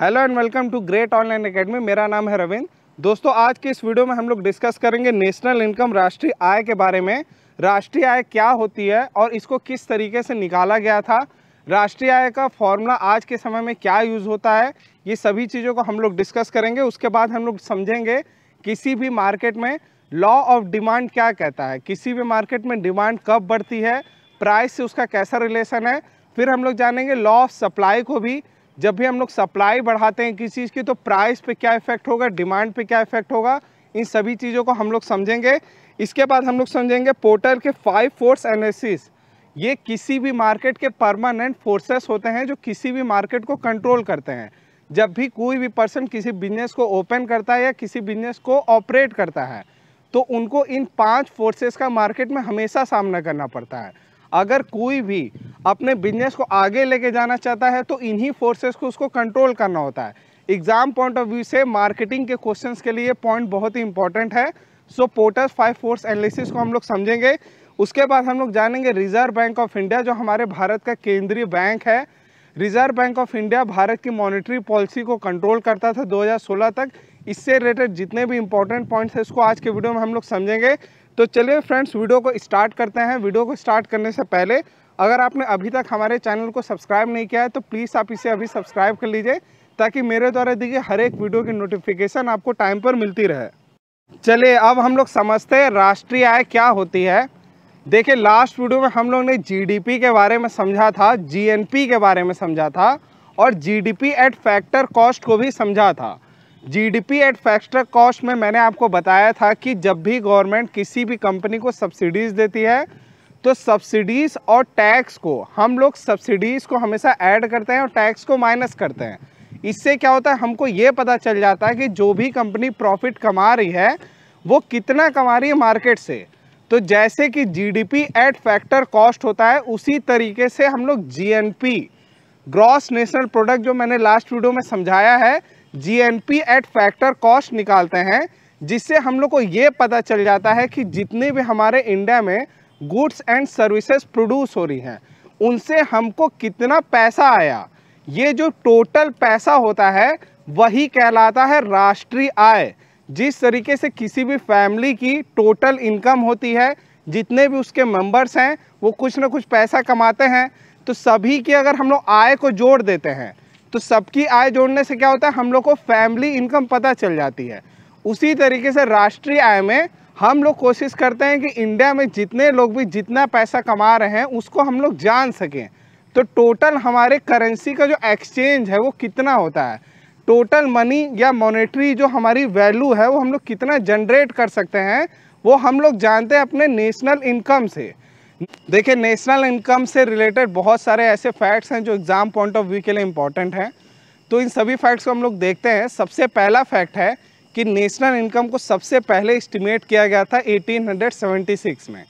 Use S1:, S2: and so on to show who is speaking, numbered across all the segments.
S1: hello and welcome to great online academy मेरा नाम है रविंद्र दोस्तों आज के इस वीडियो में हम लोग डिस्कस करेंगे नेशनल इनकम राष्ट्रीय आय के बारे में राष्ट्रीय आय क्या होती है और इसको किस तरीके से निकाला गया था राष्ट्रीय आय का फॉर्मूला आज के समय में क्या यूज़ होता है ये सभी चीज़ों को हम लोग डिस्कस करेंगे उसके बाद हम लोग समझेंगे किसी भी मार्केट में लॉ ऑफ डिमांड क्या कहता है किसी भी मार्केट में डिमांड कब बढ़ती है प्राइस से उसका कैसा रिलेशन है फिर हम लोग जानेंगे लॉ ऑफ सप्लाई को भी जब भी हम लोग सप्लाई बढ़ाते हैं किसी चीज़ की तो प्राइस पे क्या इफेक्ट होगा डिमांड पे क्या इफेक्ट होगा इन सभी चीज़ों को हम लोग समझेंगे इसके बाद हम लोग समझेंगे पोर्टल के फाइव फोर्स एनालिसिस ये किसी भी मार्केट के परमानेंट फोर्सेस होते हैं जो किसी भी मार्केट को कंट्रोल करते हैं जब भी कोई भी पर्सन किसी बिजनेस को ओपन करता है या किसी बिजनेस को ऑपरेट करता है तो उनको इन पाँच फोर्सेस का मार्केट में हमेशा सामना करना पड़ता है अगर कोई भी अपने बिजनेस को आगे लेके जाना चाहता है तो इन्हीं फोर्सेस को उसको कंट्रोल करना होता है एग्ज़ाम पॉइंट ऑफ व्यू से मार्केटिंग के क्वेश्चंस के लिए पॉइंट बहुत ही इंपॉर्टेंट है so Porter's five forces analysis को हम लोग समझेंगे उसके बाद हम लोग जानेंगे रिजर्व बैंक ऑफ इंडिया जो हमारे भारत का केंद्रीय बैंक है reserve bank of India Bharat की मॉनेटरी पॉलिसी को कंट्रोल करता था 2016 तक इससे रिलेटेड जितने भी इंपॉर्टेंट पॉइंट्स हैं इसको आज के वीडियो में हम लोग समझेंगे तो चलिए फ्रेंड्स वीडियो को स्टार्ट करते हैं वीडियो को स्टार्ट करने से पहले अगर आपने अभी तक हमारे चैनल को सब्सक्राइब नहीं किया है तो प्लीज़ आप इसे अभी सब्सक्राइब कर लीजिए ताकि मेरे द्वारा दी गई हर एक वीडियो की नोटिफिकेशन आपको टाइम पर मिलती रहे चलिए अब हम लोग समझते हैं राष्ट्रीय आय क्या होती है देखिए लास्ट वीडियो में हम लोग ने जीडीपी के बारे में समझा था जीएनपी के बारे में समझा था और जीडीपी एट फैक्टर कॉस्ट को भी समझा था जीडीपी एट फैक्टर कॉस्ट में मैंने आपको बताया था कि जब भी गवर्नमेंट किसी भी कंपनी को सब्सिडीज़ देती है तो सब्सिडीज़ और टैक्स को हम लोग सब्सिडीज़ को हमेशा ऐड करते हैं और टैक्स को माइनस करते हैं इससे क्या होता है हमको ये पता चल जाता है कि जो भी कंपनी प्रॉफिट कमा रही है वो कितना कमा रही है मार्केट से तो जैसे कि जीडीपी एट फैक्टर कॉस्ट होता है उसी तरीके से हम लोग जीएनपी ग्रॉस नेशनल प्रोडक्ट जो मैंने लास्ट वीडियो में समझाया है जीएनपी एट फैक्टर कॉस्ट निकालते हैं जिससे हम लोग को ये पता चल जाता है कि जितने भी हमारे इंडिया में गुड्स एंड सर्विसेज प्रोड्यूस हो रही हैं उनसे हमको कितना पैसा आया ये जो टोटल पैसा होता है वही कहलाता है राष्ट्रीय आय जिस तरीके से किसी भी फैमिली की टोटल इनकम होती है जितने भी उसके मेंबर्स हैं वो कुछ ना कुछ पैसा कमाते हैं तो सभी की अगर हम लोग आय को जोड़ देते हैं तो सबकी आय जोड़ने से क्या होता है हम लोग को फैमिली इनकम पता चल जाती है उसी तरीके से राष्ट्रीय आय में हम लोग कोशिश करते हैं कि इंडिया में जितने लोग भी जितना पैसा कमा रहे हैं उसको हम लोग जान सकें तो टोटल हमारे करेंसी का जो एक्सचेंज है वो कितना होता है टोटल मनी या मॉनेटरी जो हमारी वैल्यू है वो हम लोग कितना जनरेट कर सकते हैं वो हम लोग जानते हैं अपने नेशनल इनकम से देखिए नेशनल इनकम से रिलेटेड बहुत सारे ऐसे फैक्ट्स हैं जो एग्ज़ाम पॉइंट ऑफ व्यू के लिए इम्पॉर्टेंट हैं तो इन सभी फैक्ट्स को हम लोग देखते हैं सबसे पहला फैक्ट है कि नेशनल इनकम को सबसे पहले इस्टीमेट किया गया था 1876 में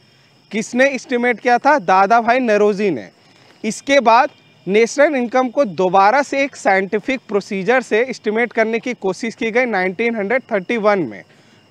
S1: किसने इस्टीमेट किया था दादा भाई नरोजी ने इसके बाद नेशनल इनकम को दोबारा से एक साइंटिफिक प्रोसीजर से इस्टीमेट करने की कोशिश की गई 1931 में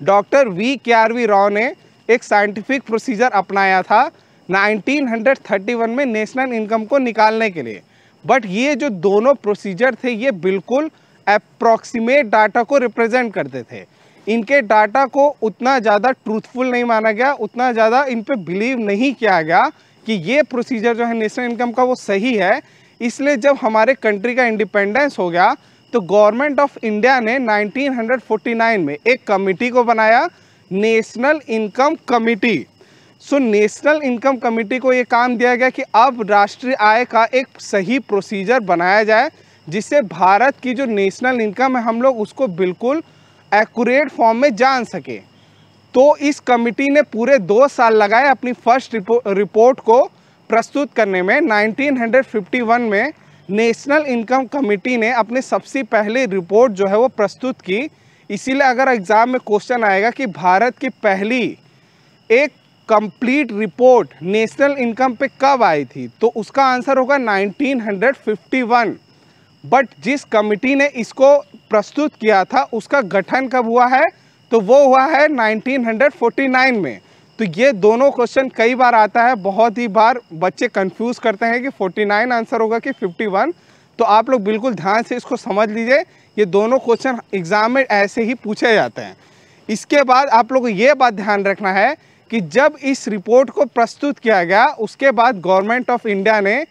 S1: doctor V K R V Rao ने एक साइंटिफिक प्रोसीजर अपनाया था 1931 में नेशनल इनकम को निकालने के लिए बट ये जो दोनों प्रोसीजर थे ये बिल्कुल अप्रॉक्सीमेट डाटा को रिप्रेजेंट करते थे इनके डाटा को उतना ज़्यादा ट्रूथफुल नहीं माना गया उतना ज़्यादा इन पर बिलीव नहीं किया गया कि ये प्रोसीजर जो है नेशनल इनकम का वो सही है इसलिए जब हमारे कंट्री का इंडिपेंडेंस हो गया तो गवर्नमेंट ऑफ इंडिया ने 1949 में एक कमेटी को बनाया national income committee so national income committee को ये काम दिया गया कि अब राष्ट्रीय आय का एक सही प्रोसीजर बनाया जाए जिससे भारत की जो नेशनल इनकम है हम लोग उसको बिल्कुल एक्यूरेट फॉर्म में जान सकें तो इस कमेटी ने पूरे दो साल लगाए अपनी फर्स्ट रिपो, रिपोर्ट को प्रस्तुत करने में 1951 में नेशनल इनकम कमेटी ने अपनी सबसे पहले रिपोर्ट जो है वो प्रस्तुत की इसीलिए अगर एग्ज़ाम में क्वेश्चन आएगा कि भारत की पहली एक कंप्लीट रिपोर्ट नेशनल इनकम पे कब आई थी तो उसका आंसर होगा 1951 बट जिस कमिटी ने इसको प्रस्तुत किया था उसका गठन कब हुआ है तो वो हुआ है 1949 में तो ये दोनों क्वेश्चन कई बार आता है बहुत ही बार बच्चे कंफ्यूज करते हैं कि 49 आंसर होगा कि 51 तो आप लोग बिल्कुल ध्यान से इसको समझ लीजिए ये दोनों क्वेश्चन एग्ज़ाम में ऐसे ही पूछे जाते हैं इसके बाद आप लोग ये बात ध्यान रखना है कि जब इस रिपोर्ट को प्रस्तुत किया गया उसके बाद गवर्नमेंट ऑफ इंडिया ने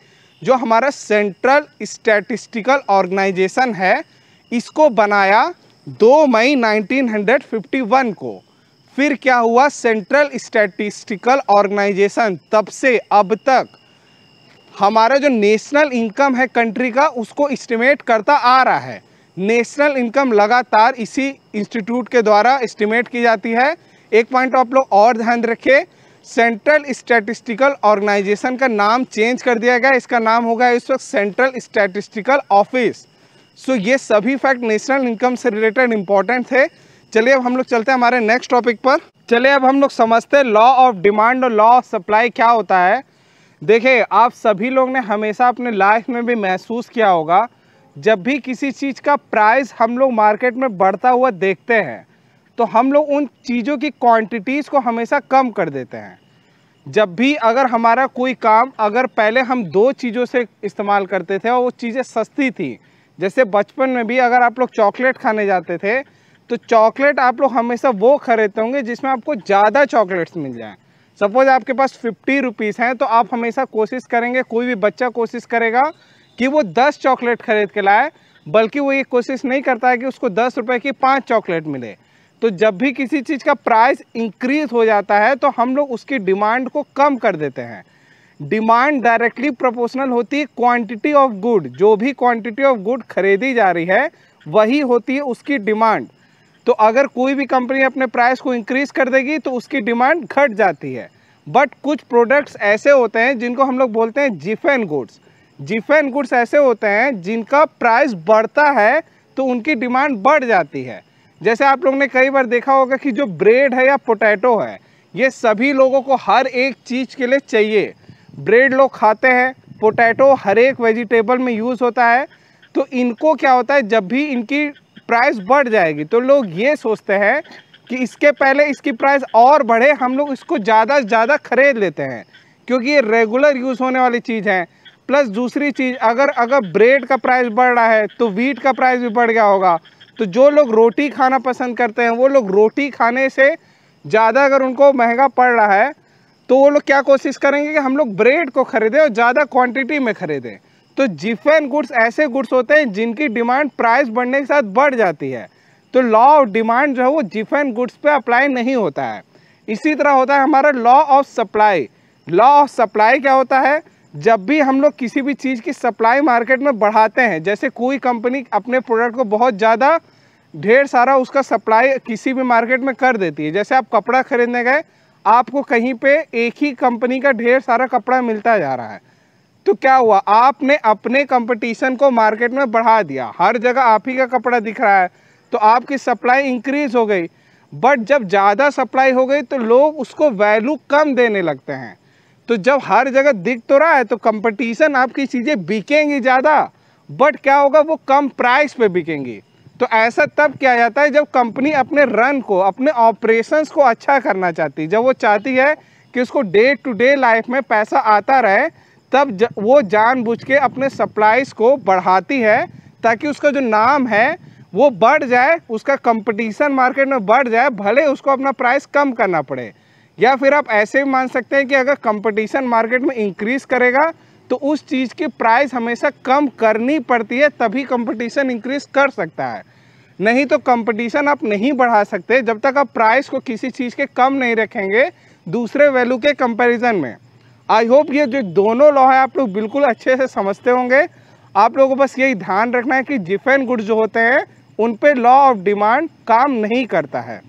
S1: जो हमारा सेंट्रल स्टैटिस्टिकल ऑर्गेनाइजेशन है इसको बनाया 2 मई 1951 को फिर क्या हुआ सेंट्रल स्टैटिस्टिकल ऑर्गेनाइजेशन तब से अब तक हमारा जो नेशनल इनकम है कंट्री का उसको इस्टीमेट करता आ रहा है नेशनल इनकम लगातार इसी इंस्टीट्यूट के द्वारा इस्टीमेट की जाती है एक पॉइंट आप लोग और ध्यान रखिए सेंट्रल स्टैटिस्टिकल ऑर्गेनाइजेशन का नाम चेंज कर दिया गया इसका नाम होगा इस वक्त सेंट्रल स्टैटिस्टिकल ऑफिस सो ये सभी फैक्ट नेशनल इनकम से रिलेटेड इंपॉर्टेंट थे चलिए अब हम लोग चलते हैं हमारे नेक्स्ट टॉपिक पर चलिए अब हम लोग समझते हैं लॉ ऑफ डिमांड और लॉ ऑफ सप्लाई क्या होता है देखिए आप सभी लोग ने हमेशा अपने लाइफ में भी महसूस किया होगा जब भी किसी चीज़ का प्राइस हम लोग मार्केट में बढ़ता हुआ देखते हैं तो हम लोग उन चीज़ों की क्वांटिटीज़ को हमेशा कम कर देते हैं जब भी अगर हमारा कोई काम अगर पहले हम दो चीज़ों से इस्तेमाल करते थे और वो चीज़ें सस्ती थी जैसे बचपन में भी अगर आप लोग चॉकलेट खाने जाते थे तो चॉकलेट आप लोग हमेशा वो खरीदते होंगे जिसमें आपको ज़्यादा चॉकलेट्स मिल जाएँ सपोज़ आपके पास फिफ्टी रुपीज़ हैं तो आप हमेशा कोशिश करेंगे कोई भी बच्चा कोशिश करेगा कि वो दस चॉकलेट खरीद के लाए बल्कि वो ये कोशिश नहीं करता है कि उसको दस रुपये की पाँच चॉकलेट मिले तो जब भी किसी चीज़ का प्राइस इंक्रीज हो जाता है तो हम लोग उसकी डिमांड को कम कर देते हैं डिमांड डायरेक्टली प्रोपोर्शनल होती है क्वांटिटी ऑफ गुड जो भी क्वांटिटी ऑफ गुड खरीदी जा रही है वही होती है उसकी डिमांड तो अगर कोई भी कंपनी अपने प्राइस को इंक्रीज कर देगी तो उसकी डिमांड घट जाती है बट कुछ प्रोडक्ट्स ऐसे होते हैं जिनको हम लोग बोलते हैं जिफेन गुड्स जिफेन गुड्स ऐसे होते हैं जिनका प्राइस बढ़ता है तो उनकी डिमांड बढ़ जाती है जैसे आप लोग ने कई बार देखा होगा कि जो ब्रेड है या पोटैटो है ये सभी लोगों को हर एक चीज़ के लिए चाहिए ब्रेड लोग खाते हैं पोटैटो हर एक वेजिटेबल में यूज़ होता है तो इनको क्या होता है जब भी इनकी प्राइस बढ़ जाएगी तो लोग ये सोचते हैं कि इसके पहले इसकी प्राइस और बढ़े हम लोग इसको ज़्यादा से ज़्यादा खरीद लेते हैं क्योंकि ये रेगुलर यूज़ होने वाली चीज़ है प्लस दूसरी चीज़ अगर अगर ब्रेड का प्राइस बढ़ रहा है तो वीट का प्राइस भी बढ़ गया होगा तो जो लोग रोटी खाना पसंद करते हैं वो लोग रोटी खाने से ज़्यादा अगर उनको महंगा पड़ रहा है तो वो लोग क्या कोशिश करेंगे कि हम लोग ब्रेड को खरीदें और ज़्यादा क्वांटिटी में खरीदें तो जिफेन गुड्स ऐसे गुड्स होते हैं जिनकी डिमांड प्राइस बढ़ने के साथ बढ़ जाती है तो लॉ ऑफ डिमांड जो है वो जिफेन गुड्स पे अप्लाई नहीं होता है इसी तरह होता है हमारा law of supply law of supply क्या होता है जब भी हम लोग किसी भी चीज़ की सप्लाई मार्केट में बढ़ाते हैं जैसे कोई कंपनी अपने प्रोडक्ट को बहुत ज़्यादा ढेर सारा उसका सप्लाई किसी भी मार्केट में कर देती है जैसे आप कपड़ा खरीदने गए आपको कहीं पे एक ही कंपनी का ढेर सारा कपड़ा मिलता जा रहा है तो क्या हुआ आपने अपने कंपटीशन को मार्केट में बढ़ा दिया हर जगह आप ही का कपड़ा दिख रहा है तो आपकी सप्लाई इंक्रीज हो गई बट जब ज़्यादा सप्लाई हो गई तो लोग उसको वैल्यू कम देने लगते हैं तो जब हर जगह दिख तो रहा है तो कंपटीशन आपकी चीज़ें बिकेंगी ज़्यादा बट क्या होगा वो कम प्राइस पे बिकेंगी तो ऐसा तब क्या जाता है जब कंपनी अपने रन को अपने ऑपरेशंस को अच्छा करना चाहती जब वो चाहती है कि उसको डे टू डे लाइफ में पैसा आता रहे तब ज, वो जानबूझ के अपने सप्लाइज को बढ़ाती है ताकि उसका जो नाम है वो बढ़ जाए उसका कंपटीशन मार्केट में बढ़ जाए भले उसको अपना प्राइस कम करना पड़े या फिर आप ऐसे भी मान सकते हैं कि अगर कंपटीशन मार्केट में इंक्रीज़ करेगा तो उस चीज़ की प्राइस हमेशा कम करनी पड़ती है तभी कंपटीशन इंक्रीज़ कर सकता है नहीं तो कंपटीशन आप नहीं बढ़ा सकते जब तक आप प्राइस को किसी चीज़ के कम नहीं रखेंगे दूसरे वैल्यू के कंपैरिजन में आई होप ये जो दोनों लॉ है आप लोग बिल्कुल अच्छे से समझते होंगे आप लोगों को बस यही ध्यान रखना है कि जिफेन गुड्स जो होते हैं उन पर लॉ ऑफ डिमांड काम नहीं करता है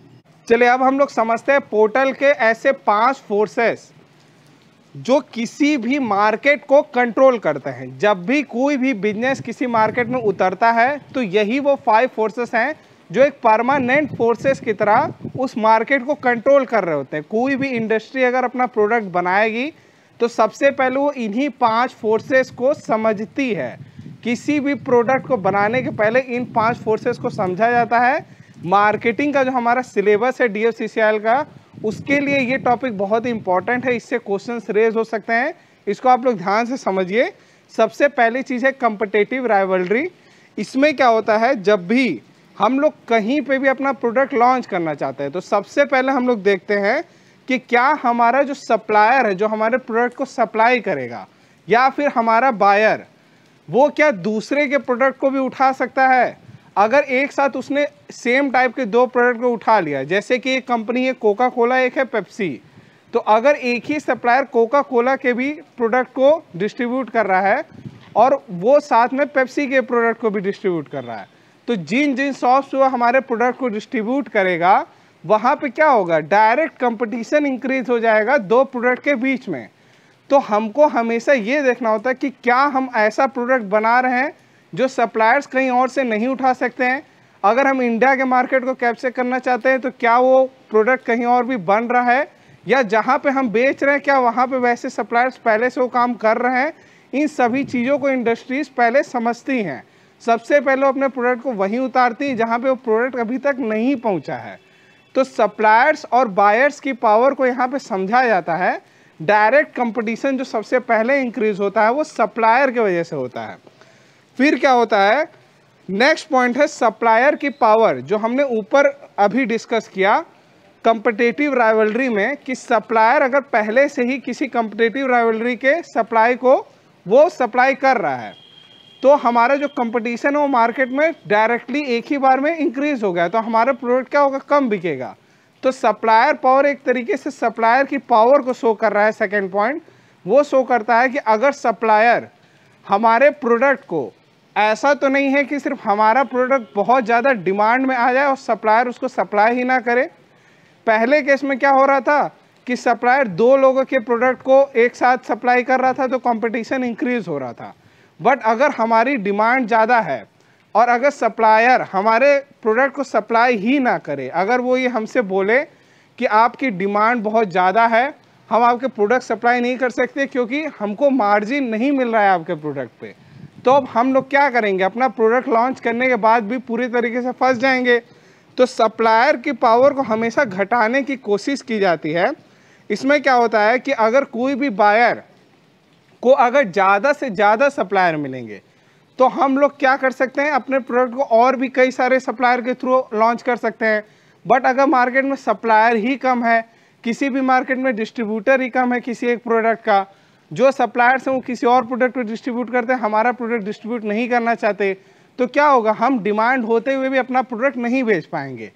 S1: चलिए अब हम लोग समझते हैं पोर्टल के ऐसे पांच फोर्सेस जो किसी भी मार्केट को कंट्रोल करते हैं जब भी कोई भी बिजनेस किसी मार्केट में उतरता है तो यही वो फाइव फोर्सेस हैं जो एक परमानेंट फोर्सेस की तरह उस मार्केट को कंट्रोल कर रहे होते हैं कोई भी इंडस्ट्री अगर अपना प्रोडक्ट बनाएगी तो सबसे पहले वो इन्हीं पांच फोर्सेस को समझती है किसी भी प्रोडक्ट को बनाने के पहले इन पांच फोर्सेस को समझा जाता है मार्केटिंग का जो हमारा सिलेबस है डी का उसके लिए ये टॉपिक बहुत ही इंपॉर्टेंट है इससे क्वेश्चन रेज हो सकते हैं इसको आप लोग ध्यान से समझिए सबसे पहली चीज़ है कंपटेटिव राइवलरी इसमें क्या होता है जब भी हम लोग कहीं पे भी अपना प्रोडक्ट लॉन्च करना चाहते हैं तो सबसे पहले हम लोग देखते हैं कि क्या हमारा जो सप्लायर है जो हमारे प्रोडक्ट को सप्लाई करेगा या फिर हमारा बायर वो क्या दूसरे के प्रोडक्ट को भी उठा सकता है अगर एक साथ उसने सेम टाइप के दो प्रोडक्ट को उठा लिया जैसे कि एक कंपनी है कोका कोला एक है पेप्सी तो अगर एक ही सप्लायर कोका कोला के भी प्रोडक्ट को डिस्ट्रीब्यूट कर रहा है और वो साथ में पेप्सी के प्रोडक्ट को भी डिस्ट्रीब्यूट कर रहा है तो जिन जिन शॉप्स वो हमारे प्रोडक्ट को डिस्ट्रीब्यूट करेगा वहाँ पे क्या होगा डायरेक्ट कंपटीशन इंक्रीज हो जाएगा दो प्रोडक्ट के बीच में तो हमको हमेशा ये देखना होता है कि क्या हम ऐसा प्रोडक्ट बना रहे हैं जो सप्लायर्स कहीं और से नहीं उठा सकते हैं अगर हम इंडिया के मार्केट को कैप्चर करना चाहते हैं तो क्या वो प्रोडक्ट कहीं और भी बन रहा है या जहाँ पे हम बेच रहे हैं क्या वहाँ पे वैसे सप्लायर्स पहले से वो काम कर रहे हैं इन सभी चीज़ों को इंडस्ट्रीज़ पहले समझती हैं सबसे पहले वो अपने प्रोडक्ट को वहीं उतारती हैं जहाँ पे वो प्रोडक्ट अभी तक नहीं पहुँचा है तो सप्लायर्स और बायर्स की पावर को यहाँ पे समझा जाता है डायरेक्ट कंपटीशन जो सबसे पहले इंक्रीज होता है वो सप्लायर की वजह से होता है फिर क्या होता है नेक्स्ट पॉइंट है सप्लायर की पावर जो हमने ऊपर अभी डिस्कस किया कंपटेटिव राइवलरी में कि सप्लायर अगर पहले से ही किसी कंपटेटिव राइवलरी के सप्लाई को वो सप्लाई कर रहा है तो हमारा जो कंपटीशन है वो मार्केट में डायरेक्टली एक ही बार में इंक्रीज हो गया तो हमारा प्रोडक्ट क्या होगा कम बिकेगा तो सप्लायर पावर एक तरीके से सप्लायर की पावर को शो कर रहा है सेकेंड पॉइंट वो शो करता है कि अगर सप्लायर हमारे प्रोडक्ट को ऐसा तो नहीं है कि सिर्फ हमारा प्रोडक्ट बहुत ज़्यादा डिमांड में आ जाए और सप्लायर उसको सप्लाई ही ना करे पहले केस में क्या हो रहा था कि सप्लायर दो लोगों के प्रोडक्ट को एक साथ सप्लाई कर रहा था तो कंपटीशन इंक्रीज हो रहा था बट अगर हमारी डिमांड ज़्यादा है और अगर सप्लायर हमारे प्रोडक्ट को सप्लाई ही ना करे अगर वो ये हमसे बोले कि आपकी डिमांड बहुत ज़्यादा है हम आपके प्रोडक्ट सप्लाई नहीं कर सकते क्योंकि हमको मार्जिन नहीं मिल रहा है आपके प्रोडक्ट पर तो अब हम लोग क्या करेंगे अपना प्रोडक्ट लॉन्च करने के बाद भी पूरी तरीके से फंस जाएंगे तो सप्लायर की पावर को हमेशा घटाने की कोशिश की जाती है इसमें क्या होता है कि अगर कोई भी बायर को अगर ज़्यादा से ज़्यादा सप्लायर मिलेंगे तो हम लोग क्या कर सकते हैं अपने प्रोडक्ट को और भी कई सारे सप्लायर के थ्रू लॉन्च कर सकते हैं बट अगर मार्केट में सप्लायर ही कम है किसी भी मार्केट में डिस्ट्रीब्यूटर ही कम है किसी एक प्रोडक्ट का जो सप्लायर्स हैं वो किसी और प्रोडक्ट को डिस्ट्रीब्यूट करते हैं हमारा प्रोडक्ट डिस्ट्रीब्यूट नहीं करना चाहते तो क्या होगा हम डिमांड होते हुए भी अपना प्रोडक्ट नहीं भेज पाएंगे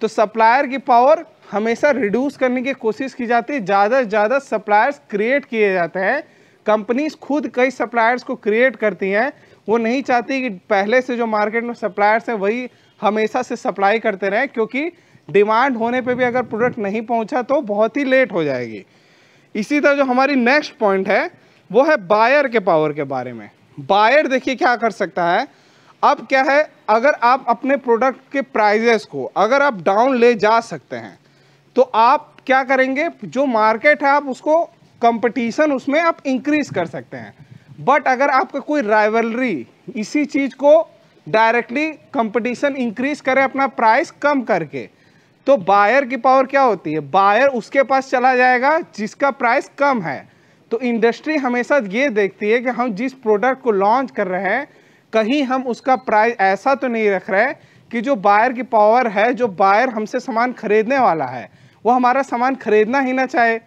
S1: तो सप्लायर की पावर हमेशा रिड्यूस करने की कोशिश की जाती है ज़्यादा से ज़्यादा सप्लायर्स क्रिएट किए जाते हैं कंपनीज खुद कई सप्लायर्स को क्रिएट करती हैं वो नहीं चाहती कि पहले से जो मार्केट में सप्लायर्स हैं वही हमेशा से सप्लाई करते रहें क्योंकि डिमांड होने पे भी अगर प्रोडक्ट नहीं पहुंचा तो बहुत ही लेट हो जाएगी इसी तरह जो हमारी नेक्स्ट पॉइंट है वो है बायर के पावर के बारे में बायर देखिए क्या कर सकता है अब क्या है अगर आप अपने प्रोडक्ट के प्राइजेस को अगर आप डाउन ले जा सकते हैं तो आप क्या करेंगे जो मार्केट है आप उसको कंपटीशन उसमें आप इंक्रीज कर सकते हैं बट अगर आपका कोई राइवलरी इसी चीज़ को डायरेक्टली कंपटीशन इंक्रीज करे अपना प्राइस कम करके तो बायर की पावर क्या होती है बायर उसके पास चला जाएगा जिसका प्राइस कम है तो इंडस्ट्री हमेशा ये देखती है कि हम जिस प्रोडक्ट को लॉन्च कर रहे हैं कहीं हम उसका प्राइस ऐसा तो नहीं रख रहे कि जो बायर की पावर है जो बायर हमसे सामान खरीदने वाला है वो हमारा सामान खरीदना ही ना चाहे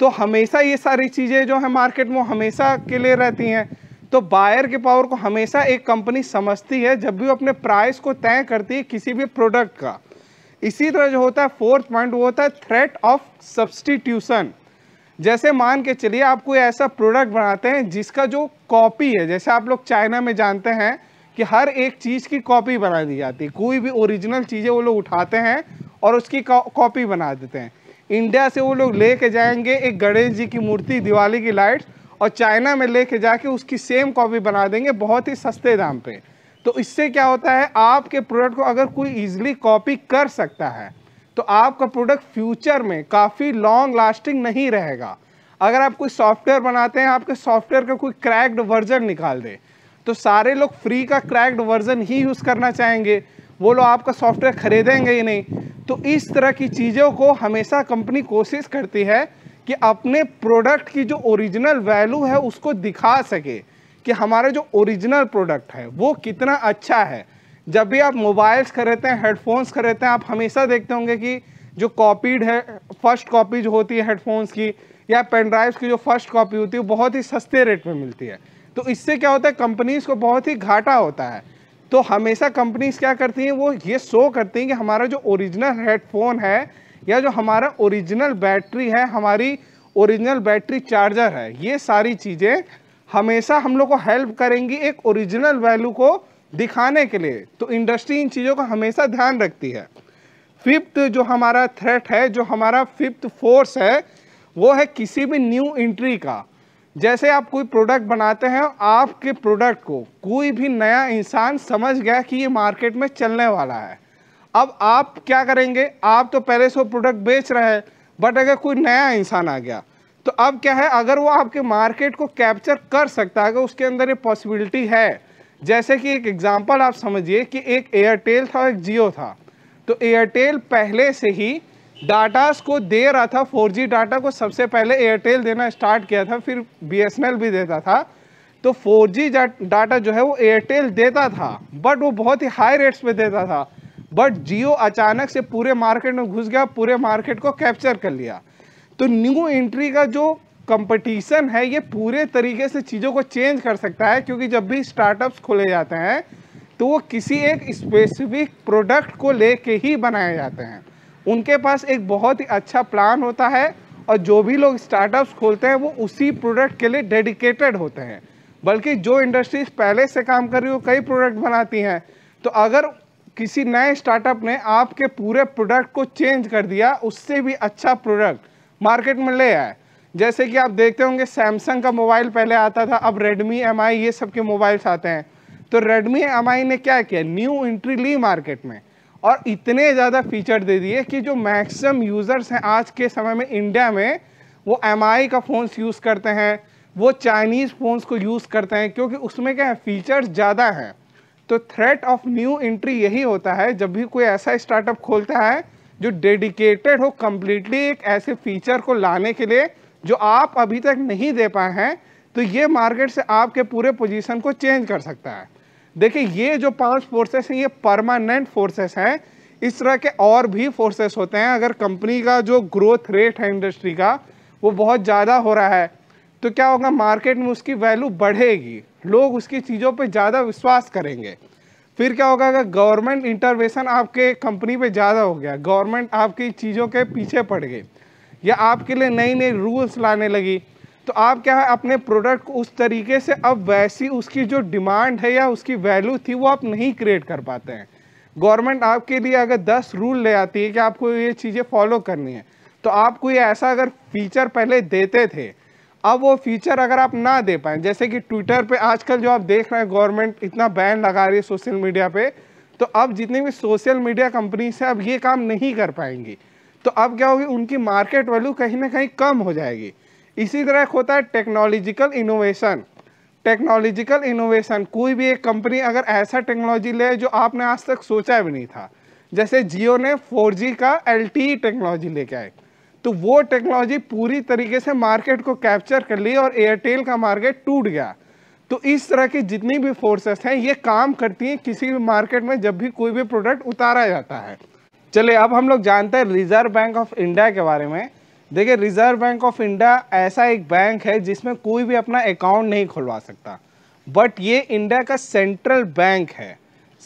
S1: तो हमेशा ये सारी चीज़ें जो है मार्केट में हमेशा के लिए रहती हैं तो बायर की पावर को हमेशा एक कंपनी समझती है जब भी वो अपने प्राइस को तय करती है किसी भी प्रोडक्ट का इसी तरह जो होता है फोर्थ पॉइंट वो होता है थ्रेट ऑफ सब्सटीट्यूशन जैसे मान के चलिए आप कोई ऐसा प्रोडक्ट बनाते हैं जिसका जो कॉपी है जैसे आप लोग चाइना में जानते हैं कि हर एक चीज़ की कॉपी बना दी जाती है कोई भी ओरिजिनल चीज़ें वो लोग उठाते हैं और उसकी कॉपी बना देते हैं इंडिया से वो लोग ले कर जाएंगे एक गणेश जी की मूर्ति दिवाली की लाइट्स और चाइना में लेके जाके उसकी सेम कॉपी बना देंगे बहुत ही सस्ते दाम पे तो इससे क्या होता है आपके प्रोडक्ट को अगर कोई ईजिली कॉपी कर सकता है तो आपका प्रोडक्ट फ्यूचर में काफ़ी लॉन्ग लास्टिंग नहीं रहेगा अगर आप कोई सॉफ्टवेयर बनाते हैं आपके सॉफ्टवेयर का कोई क्रैक्ड वर्जन निकाल दे तो सारे लोग फ्री का क्रैक्ड वर्जन ही यूज़ करना चाहेंगे वो लोग आपका सॉफ्टवेयर खरीदेंगे ही नहीं तो इस तरह की चीज़ों को हमेशा कंपनी कोशिश करती है कि अपने प्रोडक्ट की जो ओरिजिनल वैल्यू है उसको दिखा सके कि हमारा जो ओरिजिनल प्रोडक्ट है वो कितना अच्छा है जब भी आप मोबाइल्स खरीदते हैं हेडफोन्स खरीदते हैं आप हमेशा देखते होंगे कि जो कॉपीड है फर्स्ट कॉपी जो होती है हेडफोन्स की या पेन की जो फर्स्ट कॉपी होती है वो बहुत ही सस्ते रेट में मिलती है तो इससे क्या होता है कंपनीज़ को बहुत ही घाटा होता है तो हमेशा कंपनीज क्या करती हैं वो ये शो करती हैं कि हमारा जो ओरिजिनल हेडफोन है या जो हमारा ओरिजिनल बैटरी है हमारी ओरिजिनल बैटरी चार्जर है ये सारी चीज़ें हमेशा हम लोग को हेल्प करेंगी एक ओरिजिनल वैल्यू को दिखाने के लिए तो इंडस्ट्री इन चीज़ों का हमेशा ध्यान रखती है फिफ्थ जो हमारा थ्रेट है जो हमारा फिफ्थ फोर्स है वो है किसी भी न्यू एंट्री का जैसे आप कोई प्रोडक्ट बनाते हैं आपके प्रोडक्ट को कोई भी नया इंसान समझ गया कि ये मार्केट में चलने वाला है अब आप क्या करेंगे आप तो पहले से वो प्रोडक्ट बेच रहे हैं बट अगर कोई नया इंसान आ गया तो अब क्या है अगर वो आपके मार्केट को कैप्चर कर सकता है अगर उसके अंदर ये पॉसिबिलिटी है जैसे कि एक एग्जांपल आप समझिए कि एक एयरटेल था एक जियो था तो एयरटेल पहले से ही डाटास को दे रहा था 4G डाटा को सबसे पहले एयरटेल देना स्टार्ट किया था फिर बी भी देता था तो 4G डाटा जो है वो एयरटेल देता था बट वो बहुत ही हाई रेट्स पे देता था बट जियो अचानक से पूरे मार्केट में घुस गया पूरे मार्केट को कैप्चर कर लिया तो न्यू एंट्री का जो कंपटीशन है ये पूरे तरीके से चीज़ों को चेंज कर सकता है क्योंकि जब भी स्टार्टअप्स खोले जाते हैं तो वो किसी एक स्पेसिफिक प्रोडक्ट को लेके ही बनाए जाते हैं उनके पास एक बहुत ही अच्छा प्लान होता है और जो भी लोग स्टार्टअप्स खोलते हैं वो उसी प्रोडक्ट के लिए डेडिकेटेड होते हैं बल्कि जो इंडस्ट्रीज पहले से काम कर रही हो कई प्रोडक्ट बनाती हैं तो अगर किसी नए स्टार्टअप ने आपके पूरे प्रोडक्ट को चेंज कर दिया उससे भी अच्छा प्रोडक्ट मार्केट में ले आए जैसे कि आप देखते होंगे सैमसंग का मोबाइल पहले आता था अब रेडमी एम ये सब के मोबाइल्स आते हैं तो रेडमी एम ने क्या किया न्यू एंट्री ली मार्केट में और इतने ज़्यादा फीचर दे दिए कि जो मैक्सिमम यूज़र्स हैं आज के समय में इंडिया में वो एम का फ़ोन्स यूज़ करते हैं वो चाइनीज़ फ़ोन्स को यूज़ करते हैं क्योंकि उसमें क्या है फीचर्स ज़्यादा हैं तो थ्रेट ऑफ न्यू एंट्री यही होता है जब भी कोई ऐसा स्टार्टअप खोलता है जो डेडिकेटेड हो कम्प्लीटली एक ऐसे फीचर को लाने के लिए जो आप अभी तक नहीं दे पाए हैं तो ये मार्केट से आपके पूरे पोजीशन को चेंज कर सकता है देखिए ये जो पांच फोर्सेस हैं ये परमानेंट फोर्सेस हैं इस तरह के और भी फोर्सेस होते हैं अगर कंपनी का जो ग्रोथ रेट है इंडस्ट्री का वो बहुत ज़्यादा हो रहा है तो क्या होगा मार्केट में उसकी वैल्यू बढ़ेगी लोग उसकी चीज़ों पर ज़्यादा विश्वास करेंगे फिर क्या होगा अगर गवर्नमेंट इंटरवेशन आपके कंपनी पे ज़्यादा हो गया गवर्नमेंट आपकी चीज़ों के पीछे पड़ गई या आपके लिए नई नई रूल्स लाने लगी तो आप क्या है अपने प्रोडक्ट को उस तरीके से अब वैसी उसकी जो डिमांड है या उसकी वैल्यू थी वो आप नहीं क्रिएट कर पाते हैं गवर्नमेंट आपके लिए अगर दस रूल ले आती है कि आपको ये चीज़ें फॉलो करनी है तो आपको ये ऐसा अगर फीचर पहले देते थे अब वो फीचर अगर आप ना दे पाए जैसे कि ट्विटर पे आजकल जो आप देख रहे हैं गवर्नमेंट इतना बैन लगा रही है सोशल मीडिया पे तो अब जितनी भी सोशल मीडिया कंपनीज है अब ये काम नहीं कर पाएंगी तो अब क्या होगी उनकी मार्केट वैल्यू कहीं ना कहीं कम हो जाएगी इसी तरह होता है टेक्नोलॉजिकल इनोवेशन टेक्नोलॉजिकल इनोवेशन कोई भी एक कंपनी अगर ऐसा टेक्नोलॉजी ले जो आपने आज तक सोचा भी नहीं था जैसे जियो ने 4G का एल टेक्नोलॉजी e लेके आए तो वो टेक्नोलॉजी पूरी तरीके से मार्केट को कैप्चर कर ली और एयरटेल का मार्केट टूट गया तो इस तरह की जितनी भी फोर्सेस हैं ये काम करती हैं किसी भी मार्केट में जब भी कोई भी प्रोडक्ट उतारा जाता है चलिए अब हम लोग जानते हैं रिजर्व बैंक ऑफ इंडिया के बारे में देखिए रिजर्व बैंक ऑफ इंडिया ऐसा एक बैंक है जिसमें कोई भी अपना अकाउंट नहीं खुलवा सकता बट ये इंडिया का सेंट्रल बैंक है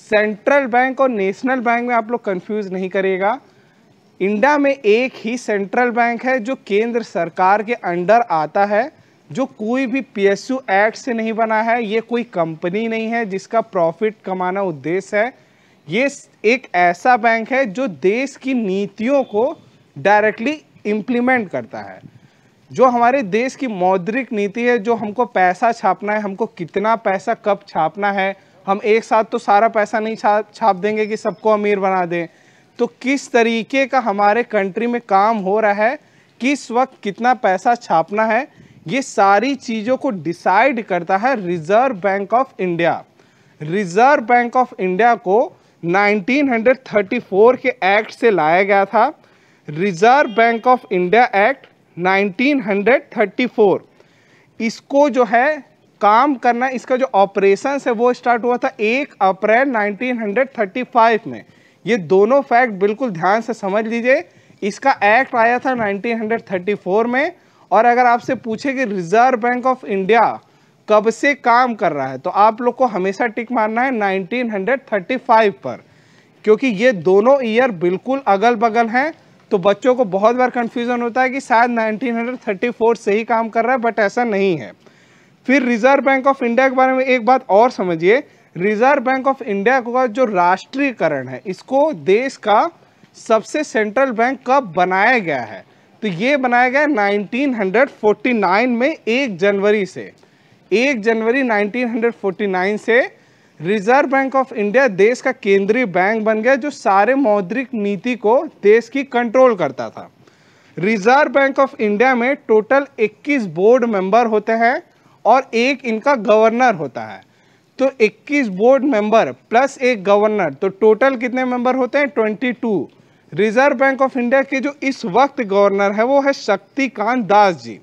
S1: सेंट्रल बैंक और नेशनल बैंक में आप लोग कन्फ्यूज नहीं करिएगा इंडिया में एक ही सेंट्रल बैंक है जो केंद्र सरकार के अंडर आता है जो कोई भी पीएसयू एक्ट से नहीं बना है ये कोई कंपनी नहीं है जिसका प्रॉफिट कमाना उद्देश्य है ये एक ऐसा बैंक है जो देश की नीतियों को डायरेक्टली इम्प्लीमेंट करता है जो हमारे देश की मौद्रिक नीति है जो हमको पैसा छापना है हमको कितना पैसा कब छापना है हम एक साथ तो सारा पैसा नहीं छाप छाप देंगे कि सबको अमीर बना दें तो किस तरीके का हमारे कंट्री में काम हो रहा है किस वक्त कितना पैसा छापना है ये सारी चीज़ों को डिसाइड करता है reserve bank of India reserve bank of India को 1934 के एक्ट से लाया गया था reserve bank of India act 1934 इसको जो है काम करना इसका जो ऑपरेशन है वो स्टार्ट हुआ था एक अप्रैल 1935 में ये दोनों फैक्ट बिल्कुल ध्यान से समझ लीजिए इसका एक्ट आया था 1934 में और अगर आपसे पूछे कि रिजर्व बैंक ऑफ इंडिया कब से काम कर रहा है तो आप लोग को हमेशा टिक मारना है 1935 पर क्योंकि ये दोनों ईयर बिल्कुल अगल बगल हैं तो बच्चों को बहुत बार कन्फ्यूज़न होता है कि शायद 1934 से ही काम कर रहा है बट ऐसा नहीं है फिर रिजर्व बैंक ऑफ इंडिया के बारे में एक बात और समझिए रिजर्व बैंक ऑफ इंडिया का जो राष्ट्रीयकरण है इसको देश का सबसे सेंट्रल बैंक कब बनाया गया है तो ये बनाया गया 1949 में 1 जनवरी से 1 जनवरी 1949 से रिजर्व बैंक ऑफ इंडिया देश का केंद्रीय बैंक बन गया जो सारे मौद्रिक नीति को देश की कंट्रोल करता था रिजर्व बैंक ऑफ इंडिया में टोटल 21 बोर्ड मेंबर होते हैं और एक इनका गवर्नर होता है तो 21 बोर्ड मेंबर प्लस एक गवर्नर तो टोटल कितने मेंबर होते हैं 22 रिजर्व बैंक ऑफ इंडिया के जो इस वक्त गवर्नर है वो है Shaktikanta Das ji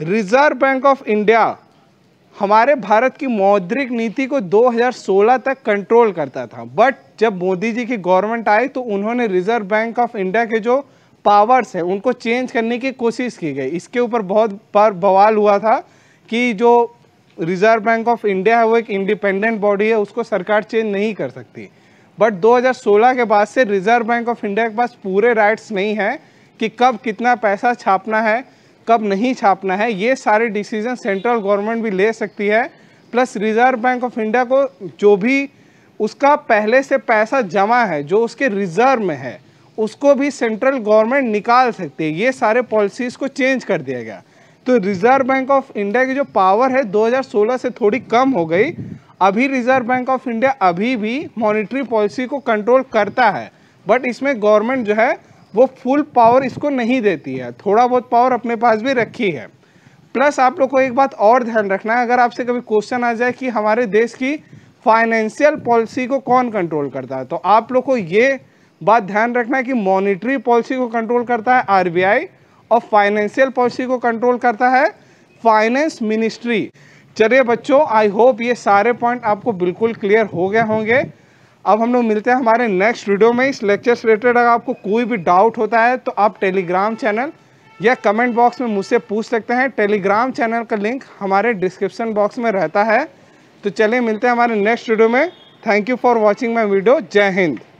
S1: reserve bank of India हमारे भारत की मौद्रिक नीति को 2016 तक कंट्रोल करता था बट जब मोदी जी की गवर्नमेंट आई तो उन्होंने रिजर्व बैंक ऑफ इंडिया के जो पावर्स हैं उनको चेंज करने की कोशिश की गई इसके ऊपर बहुत बार बवाल हुआ था कि जो रिजर्व बैंक ऑफ इंडिया है वो एक इंडिपेंडेंट बॉडी है उसको सरकार चेंज नहीं कर सकती बट 2016 के बाद से रिजर्व बैंक ऑफ इंडिया के पास पूरे राइट्स नहीं है कि कब कितना पैसा छापना है कब नहीं छापना है ये सारे डिसीजन सेंट्रल गवर्नमेंट भी ले सकती है plus reserve bank of India को जो भी उसका पहले से पैसा जमा है जो उसके रिजर्व में है उसको भी सेंट्रल गवर्नमेंट निकाल सकती है ये सारे पॉलिसीज़ को चेंज कर दिया गया तो रिजर्व बैंक ऑफ इंडिया की जो पावर है 2016 से थोड़ी कम हो गई अभी रिजर्व बैंक ऑफ इंडिया अभी भी मॉनिटरी पॉलिसी को कंट्रोल करता है बट इसमें गवर्नमेंट जो है वो फुल पावर इसको नहीं देती है थोड़ा बहुत पावर अपने पास भी रखी है प्लस आप लोग को एक बात और ध्यान रखना है अगर आपसे कभी क्वेश्चन आ जाए कि हमारे देश की फाइनेंशियल पॉलिसी को कौन कंट्रोल करता है तो आप लोग को ये बात ध्यान रखना है कि मॉनिटरी पॉलिसी को कंट्रोल करता है आरबीआई और फाइनेंशियल पॉलिसी को कंट्रोल करता है फाइनेंस मिनिस्ट्री चलिए बच्चों आई होप ये सारे पॉइंट आपको बिल्कुल क्लियर हो गए होंगे अब हम लोग मिलते हैं हमारे नेक्स्ट वीडियो में इस लेक्चर से रिलेटेड अगर आपको कोई भी डाउट होता है तो आप टेलीग्राम चैनल या कमेंट बॉक्स में मुझसे पूछ सकते हैं टेलीग्राम चैनल का लिंक हमारे डिस्क्रिप्शन बॉक्स में रहता है तो चलिए मिलते हैं हमारे नेक्स्ट वीडियो में thank you for watching my video जय हिंद